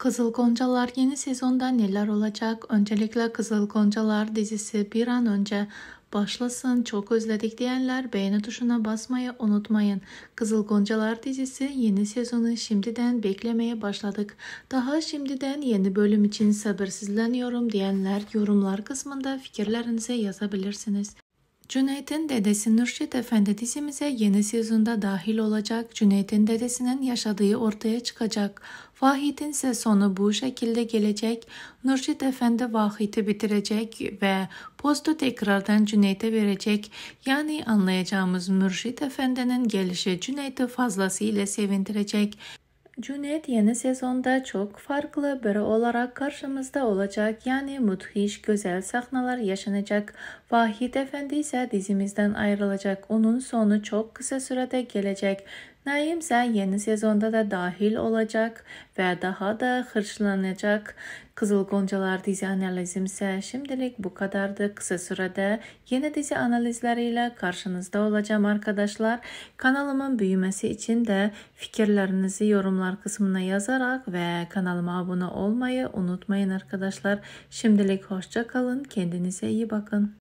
Kızıl Goncalar yeni sezonda neler olacak? Öncelikle Kızıl Goncalar dizisi bir an önce başlasın. Çok özledik diyenler beğeni tuşuna basmayı unutmayın. Kızıl Goncalar dizisi yeni sezonu şimdiden beklemeye başladık. Daha şimdiden yeni bölüm için sabırsızlanıyorum diyenler yorumlar kısmında fikirlerinizi yazabilirsiniz. Cüneyt'in dedesi Nurşit Efendi dizimize yeni sezonda dahil olacak. Cüneyt'in dedesinin yaşadığı ortaya çıkacak. Vahit'in ise sonu bu şekilde gelecek. Nurşit Efendi Vahit'i bitirecek ve postu tekrardan Cüneyt'e verecek. Yani anlayacağımız Nurşit Efendi'nin gelişi Cüneyt'i fazlasıyla sevindirecek. Cüneyt yeni sezonda çok farklı bir olarak karşımızda olacak. Yani müthiş güzel sahneler yaşanacak. Vahit Efendi ise dizimizden ayrılacak. Onun sonu çok kısa sürede gelecek. Naim ise yeni sezonda da dahil olacak və daha da hırçlanacak. Kızıl Goncalar dizi analizim ise şimdilik bu kadardı. Kısa sürede yeni dizi analizleriyle karşınızda olacağım arkadaşlar. Kanalımın büyümesi için de fikirlerinizi yorumlar kısmına yazarak ve kanalıma abone olmayı unutmayın arkadaşlar. Şimdilik hoşça kalın. Kendinize iyi bakın.